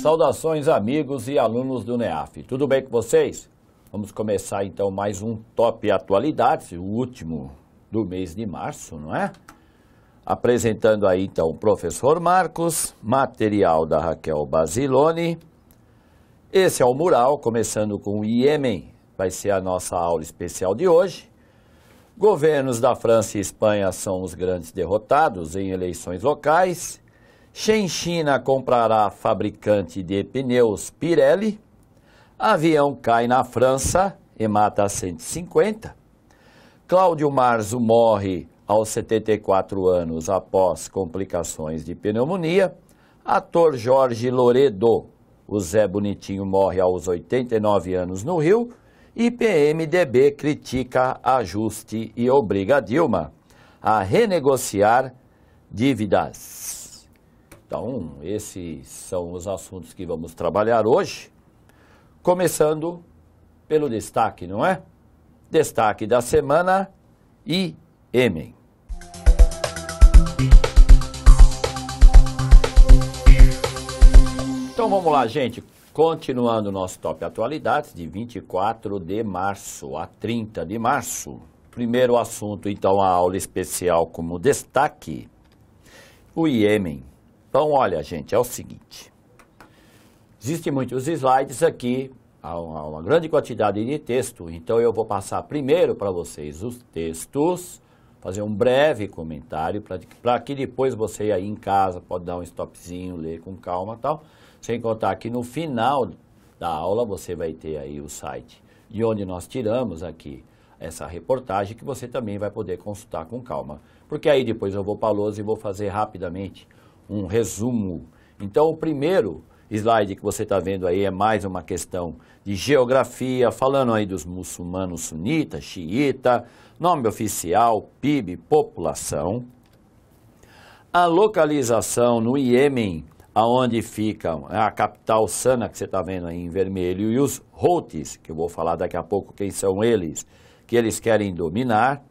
Saudações, amigos e alunos do NEAF. Tudo bem com vocês? Vamos começar então mais um Top Atualidades, o último do mês de março, não é? Apresentando aí então o professor Marcos, material da Raquel Basilone. Esse é o mural, começando com o Iêmen, vai ser a nossa aula especial de hoje. Governos da França e Espanha são os grandes derrotados em eleições locais China comprará fabricante de pneus Pirelli. Avião cai na França e mata 150. Cláudio Marzo morre aos 74 anos após complicações de pneumonia. Ator Jorge Loredo, o Zé Bonitinho, morre aos 89 anos no Rio. E PMDB critica ajuste e obriga Dilma a renegociar dívidas. Então, esses são os assuntos que vamos trabalhar hoje, começando pelo destaque, não é? Destaque da semana, IEMEN. Então vamos lá, gente. Continuando o nosso Top Atualidades, de 24 de março a 30 de março. Primeiro assunto, então, a aula especial como destaque, o Iêmen. Então, olha, gente, é o seguinte. Existem muitos slides aqui, há uma grande quantidade de texto, então eu vou passar primeiro para vocês os textos, fazer um breve comentário, para que depois você aí em casa pode dar um stopzinho, ler com calma e tal. Sem contar que no final da aula você vai ter aí o site de onde nós tiramos aqui essa reportagem que você também vai poder consultar com calma. Porque aí depois eu vou para a lousa e vou fazer rapidamente um resumo. Então, o primeiro slide que você está vendo aí é mais uma questão de geografia, falando aí dos muçulmanos sunita, xiita, nome oficial, PIB, população. A localização no Iêmen, aonde fica a capital Sana, que você está vendo aí em vermelho, e os Houthis, que eu vou falar daqui a pouco quem são eles, que eles querem dominar.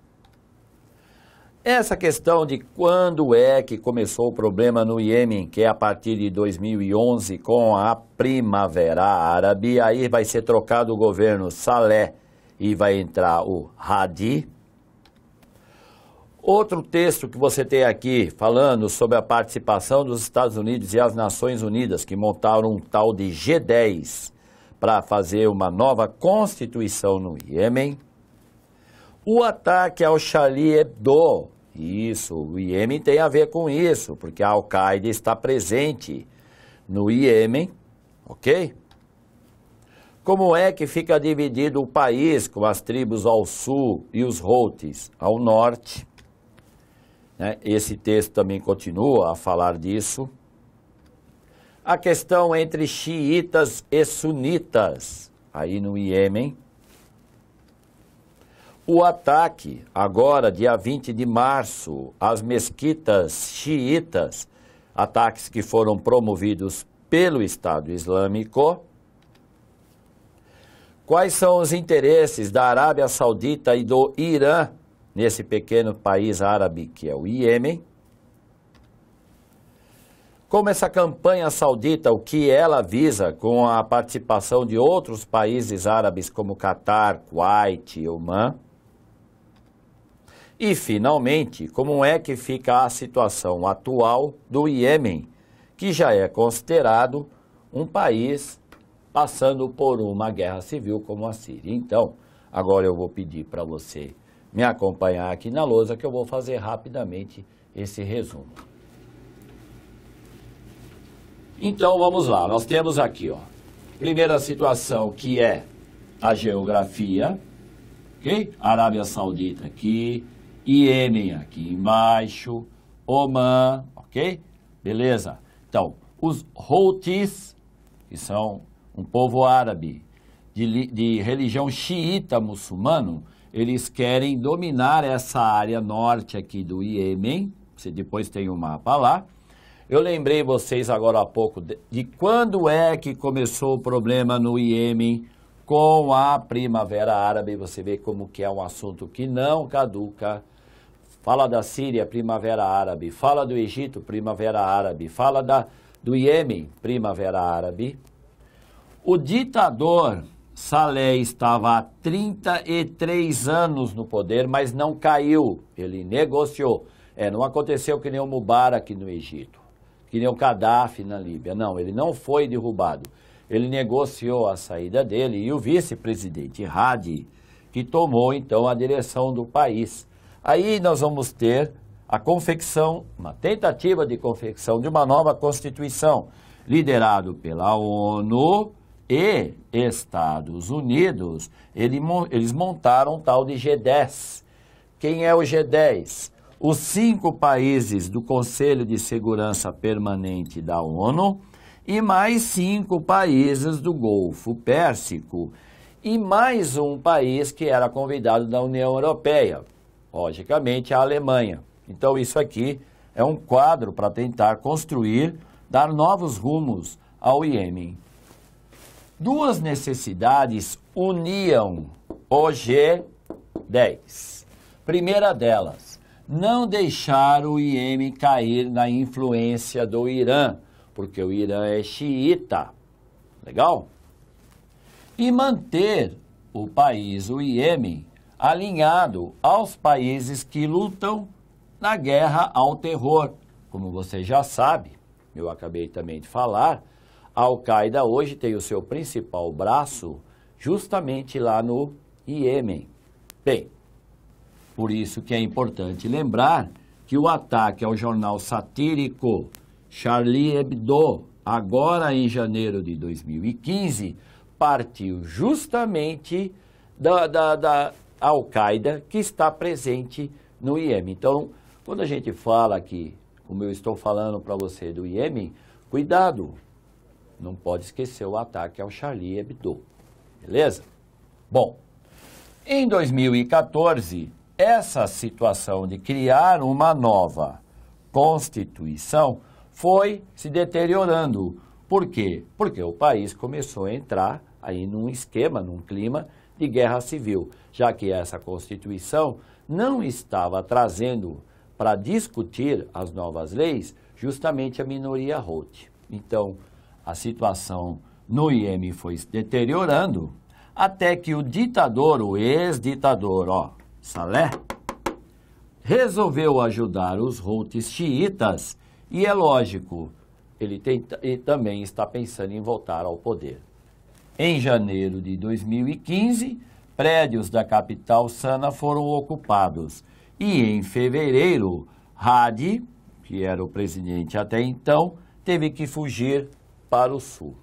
Essa questão de quando é que começou o problema no Iêmen, que é a partir de 2011 com a Primavera Árabe, aí vai ser trocado o governo Saleh e vai entrar o Hadi. Outro texto que você tem aqui falando sobre a participação dos Estados Unidos e as Nações Unidas, que montaram um tal de G10 para fazer uma nova constituição no Iêmen. O ataque ao Charlie Hebdo, isso, o Iêmen tem a ver com isso, porque a Al-Qaeda está presente no Iêmen, ok? Como é que fica dividido o país com as tribos ao sul e os Houthis ao norte? Né? Esse texto também continua a falar disso. A questão entre xiitas e sunitas, aí no Iêmen, o ataque, agora, dia 20 de março, às mesquitas xiitas, ataques que foram promovidos pelo Estado Islâmico. Quais são os interesses da Arábia Saudita e do Irã nesse pequeno país árabe que é o Iêmen? Como essa campanha saudita, o que ela visa com a participação de outros países árabes como Catar, Kuwait e Oman? E, finalmente, como é que fica a situação atual do Iêmen, que já é considerado um país passando por uma guerra civil como a Síria. Então, agora eu vou pedir para você me acompanhar aqui na lousa que eu vou fazer rapidamente esse resumo. Então, vamos lá. Nós temos aqui, ó, primeira situação que é a geografia, ok? Arábia Saudita aqui, Iêmen aqui embaixo, Oman, ok? Beleza? Então, os Houthis, que são um povo árabe de, de religião xiita muçulmano, eles querem dominar essa área norte aqui do Iêmen, você depois tem o um mapa lá. Eu lembrei vocês agora há pouco de, de quando é que começou o problema no Iêmen com a Primavera Árabe, você vê como que é um assunto que não caduca, Fala da Síria, primavera árabe. Fala do Egito, primavera árabe. Fala da, do Iêmen, primavera árabe. O ditador Salé estava há 33 anos no poder, mas não caiu. Ele negociou. É, não aconteceu que nem o Mubarak no Egito, que nem o Gaddafi na Líbia. Não, ele não foi derrubado. Ele negociou a saída dele e o vice-presidente Hadi, que tomou então a direção do país. Aí nós vamos ter a confecção, uma tentativa de confecção de uma nova Constituição, liderado pela ONU e Estados Unidos. Eles montaram um tal de G10. Quem é o G10? Os cinco países do Conselho de Segurança Permanente da ONU e mais cinco países do Golfo Pérsico e mais um país que era convidado da União Europeia logicamente, a Alemanha. Então, isso aqui é um quadro para tentar construir, dar novos rumos ao Iêmen. Duas necessidades uniam o G10. Primeira delas, não deixar o Iêmen cair na influência do Irã, porque o Irã é xiita. Legal? E manter o país, o Iêmen, alinhado aos países que lutam na guerra ao terror. Como você já sabe, eu acabei também de falar, a Al-Qaeda hoje tem o seu principal braço justamente lá no Iêmen. Bem, por isso que é importante lembrar que o ataque ao jornal satírico Charlie Hebdo, agora em janeiro de 2015, partiu justamente da, da, da Al-Qaeda que está presente no IEM. Então, quando a gente fala aqui, como eu estou falando para você do IEM, cuidado, não pode esquecer o ataque ao Charlie Hebdo, beleza? Bom, em 2014, essa situação de criar uma nova Constituição foi se deteriorando. Por quê? Porque o país começou a entrar aí num esquema, num clima de guerra civil, já que essa Constituição não estava trazendo para discutir as novas leis justamente a minoria Roth. Então, a situação no IEM foi se deteriorando até que o ditador, o ex-ditador, ó, Salé, resolveu ajudar os Houthis xiitas e é lógico, ele, tem, ele também está pensando em voltar ao poder. Em janeiro de 2015, prédios da capital sana foram ocupados. E em fevereiro, Hadi, que era o presidente até então, teve que fugir para o sul.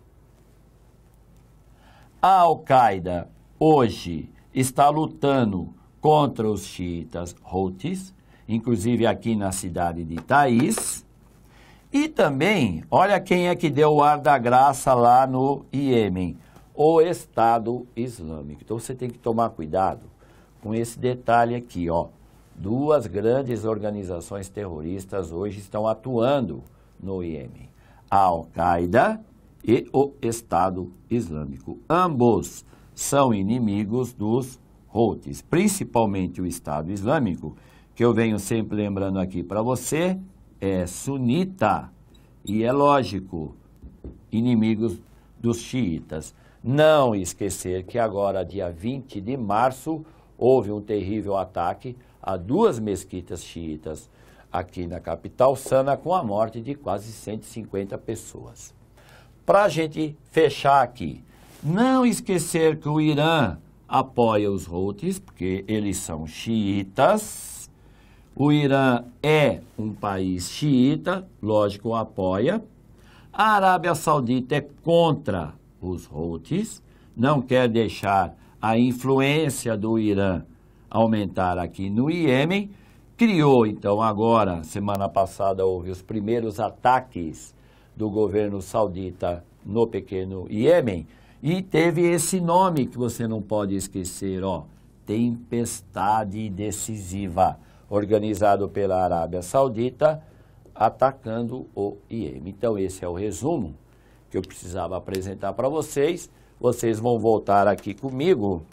A Al-Qaeda hoje está lutando contra os xiitas Houthis, inclusive aqui na cidade de Taiz. E também, olha quem é que deu o ar da graça lá no Iêmen o Estado Islâmico. Então você tem que tomar cuidado com esse detalhe aqui, ó. Duas grandes organizações terroristas hoje estão atuando no Iêmen: a Al-Qaeda e o Estado Islâmico. Ambos são inimigos dos Houthis, principalmente o Estado Islâmico, que eu venho sempre lembrando aqui para você, é sunita e é lógico, inimigos dos xiitas. Não esquecer que agora, dia 20 de março, houve um terrível ataque a duas mesquitas xiitas aqui na capital Sana, com a morte de quase 150 pessoas. Para a gente fechar aqui, não esquecer que o Irã apoia os Houthis, porque eles são xiitas. O Irã é um país xiita, lógico, apoia. A Arábia Saudita é contra os Houthis, não quer deixar a influência do Irã aumentar aqui no Iêmen, criou então agora, semana passada houve os primeiros ataques do governo saudita no pequeno Iêmen e teve esse nome que você não pode esquecer, ó, tempestade decisiva, organizado pela Arábia Saudita atacando o Iêmen. Então esse é o resumo que eu precisava apresentar para vocês. Vocês vão voltar aqui comigo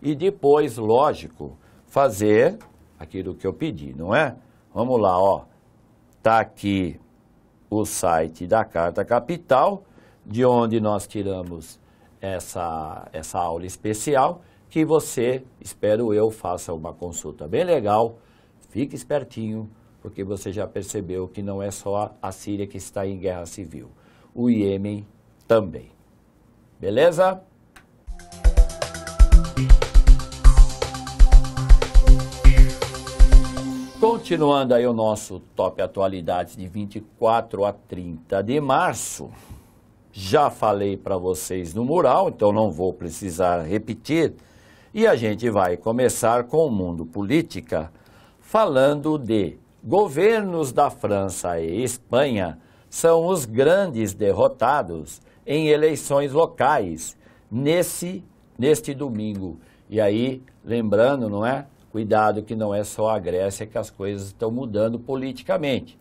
e depois, lógico, fazer aquilo que eu pedi, não é? Vamos lá, ó. Tá aqui o site da Carta Capital, de onde nós tiramos essa, essa aula especial, que você, espero eu, faça uma consulta bem legal, fique espertinho, porque você já percebeu que não é só a Síria que está em guerra civil o Iêmen também. Beleza? Continuando aí o nosso top atualidades de 24 a 30 de março. Já falei para vocês no mural, então não vou precisar repetir. E a gente vai começar com o mundo política, falando de governos da França e Espanha são os grandes derrotados em eleições locais nesse neste domingo. E aí, lembrando, não é? Cuidado que não é só a Grécia que as coisas estão mudando politicamente.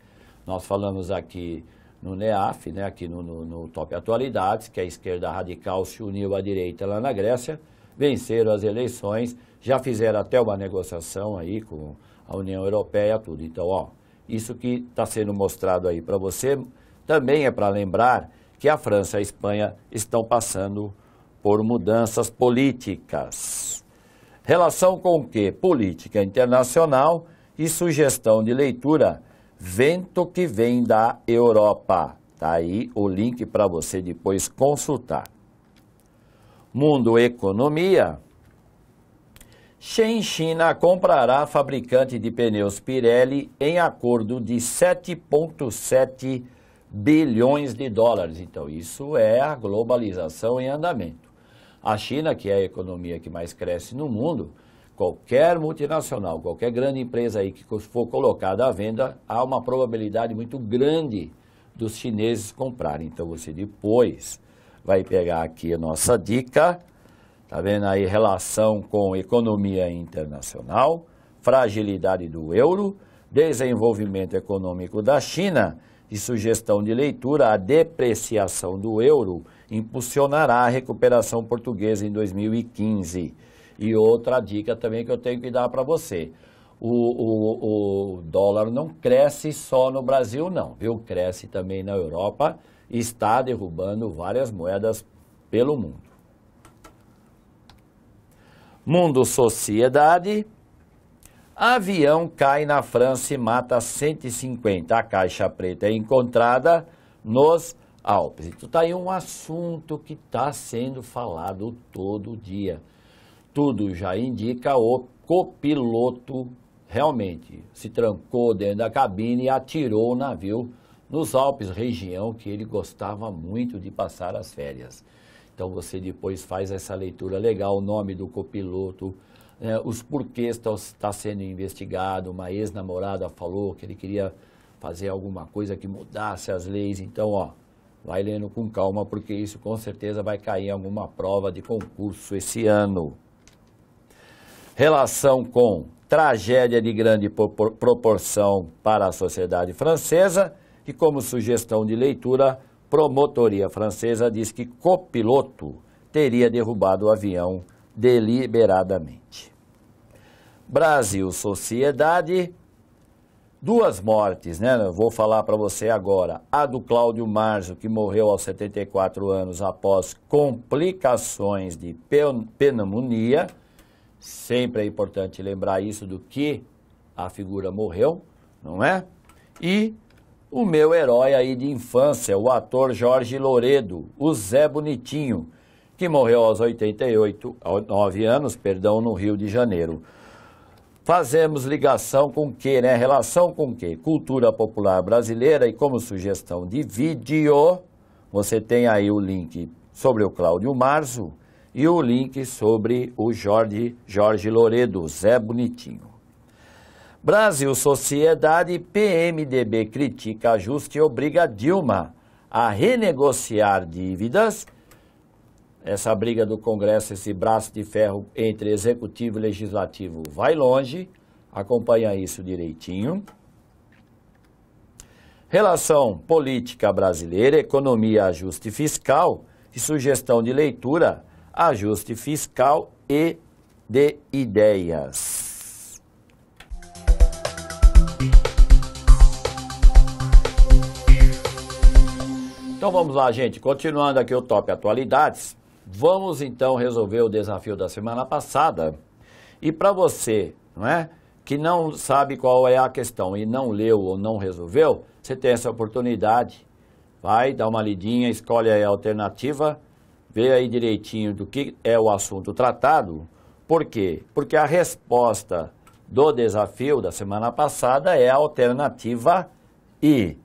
Nós falamos aqui no NEAF, né, aqui no, no, no Top Atualidades, que a esquerda radical se uniu à direita lá na Grécia, venceram as eleições, já fizeram até uma negociação aí com a União Europeia, tudo. Então, ó, isso que está sendo mostrado aí para você também é para lembrar que a França e a Espanha estão passando por mudanças políticas. Relação com o quê? Política internacional e sugestão de leitura Vento que vem da Europa. Tá aí o link para você depois consultar. Mundo Economia, Shen China comprará fabricante de pneus Pirelli em acordo de 7,7 bilhões de dólares. Então, isso é a globalização em andamento. A China, que é a economia que mais cresce no mundo, qualquer multinacional, qualquer grande empresa aí que for colocada à venda, há uma probabilidade muito grande dos chineses comprarem. Então, você depois vai pegar aqui a nossa dica. Está vendo aí relação com economia internacional, fragilidade do euro, desenvolvimento econômico da China e sugestão de leitura, a depreciação do euro impulsionará a recuperação portuguesa em 2015. E outra dica também que eu tenho que dar para você. O, o, o dólar não cresce só no Brasil, não, viu? Cresce também na Europa e está derrubando várias moedas pelo mundo. Mundo Sociedade. Avião cai na França e mata 150. A caixa preta é encontrada nos Alpes. Então está aí um assunto que está sendo falado todo dia. Tudo já indica o copiloto realmente se trancou dentro da cabine e atirou o navio nos Alpes, região que ele gostava muito de passar as férias. Então você depois faz essa leitura legal, o nome do copiloto, né, os porquês está tá sendo investigado, uma ex-namorada falou que ele queria fazer alguma coisa que mudasse as leis, então ó, vai lendo com calma, porque isso com certeza vai cair em alguma prova de concurso esse ano. Relação com tragédia de grande proporção para a sociedade francesa e como sugestão de leitura, promotoria francesa diz que copiloto teria derrubado o avião deliberadamente. Brasil Sociedade, duas mortes, né? Eu vou falar para você agora. A do Cláudio Marzo, que morreu aos 74 anos após complicações de pneumonia. Sempre é importante lembrar isso do que a figura morreu, não é? E o meu herói aí de infância, o ator Jorge Loredo, o Zé Bonitinho, que morreu aos 88, aos 9 anos, perdão, no Rio de Janeiro. Fazemos ligação com o quê, né? Relação com o quê? Cultura popular brasileira e como sugestão de vídeo, você tem aí o link sobre o Cláudio Marzo e o link sobre o Jorge, Jorge Loredo, Zé Bonitinho. Brasil Sociedade PMDB critica ajuste e obriga Dilma a renegociar dívidas. Essa briga do Congresso, esse braço de ferro entre executivo e legislativo vai longe. Acompanha isso direitinho. Relação política brasileira, economia, ajuste fiscal e sugestão de leitura, ajuste fiscal e de ideias. Então vamos lá, gente. Continuando aqui o Top Atualidades, vamos então resolver o desafio da semana passada. E para você, não é? Que não sabe qual é a questão e não leu ou não resolveu, você tem essa oportunidade. Vai, dá uma lidinha, escolhe a alternativa, vê aí direitinho do que é o assunto tratado. Por quê? Porque a resposta do desafio da semana passada é a alternativa I.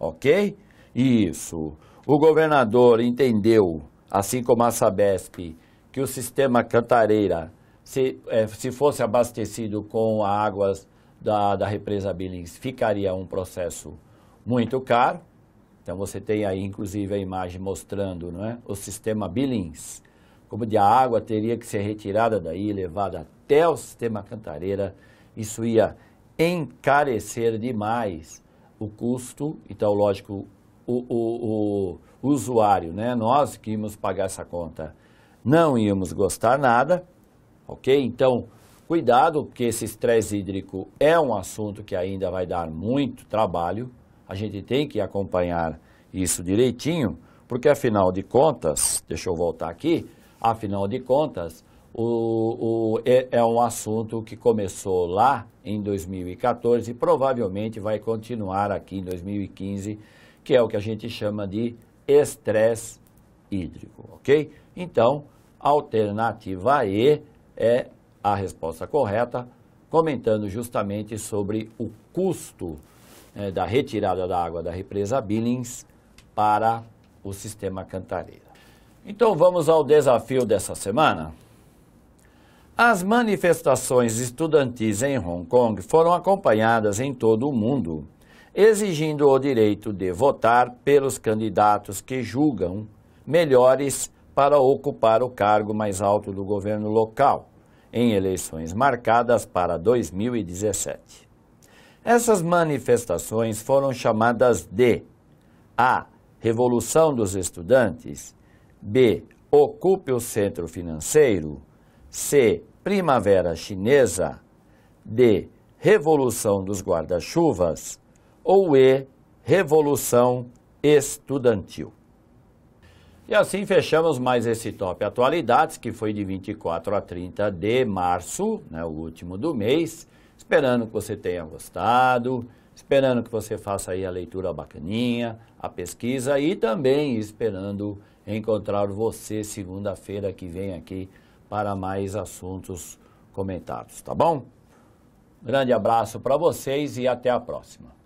Ok? Isso. O governador entendeu, assim como a Sabesp, que o sistema Cantareira, se, eh, se fosse abastecido com águas da, da represa Billings, ficaria um processo muito caro. Então você tem aí, inclusive, a imagem mostrando não é? o sistema Billings, como de a água teria que ser retirada daí, levada até o sistema Cantareira. Isso ia encarecer demais o custo. Então, lógico, o, o, o usuário, né? nós que íamos pagar essa conta, não íamos gostar nada, ok? Então, cuidado, porque esse estresse hídrico é um assunto que ainda vai dar muito trabalho, a gente tem que acompanhar isso direitinho, porque afinal de contas, deixa eu voltar aqui, afinal de contas, o, o, é, é, um assunto que começou lá em 2014 e provavelmente vai continuar aqui em 2015 que é o que a gente chama de estresse hídrico, ok? Então, alternativa E é a resposta correta, comentando justamente sobre o custo né, da retirada da água da represa Billings para o sistema Cantareira. Então vamos ao desafio dessa semana. As manifestações estudantis em Hong Kong foram acompanhadas em todo o mundo exigindo o direito de votar pelos candidatos que julgam melhores para ocupar o cargo mais alto do governo local, em eleições marcadas para 2017. Essas manifestações foram chamadas de A. Revolução dos Estudantes, B. Ocupe o Centro Financeiro, C. Primavera Chinesa, D. Revolução dos Guarda-Chuvas ou E, Revolução Estudantil. E assim fechamos mais esse top atualidades, que foi de 24 a 30 de março, né, o último do mês. Esperando que você tenha gostado, esperando que você faça aí a leitura bacaninha, a pesquisa e também esperando encontrar você segunda-feira que vem aqui para mais assuntos comentados, tá bom? Grande abraço para vocês e até a próxima.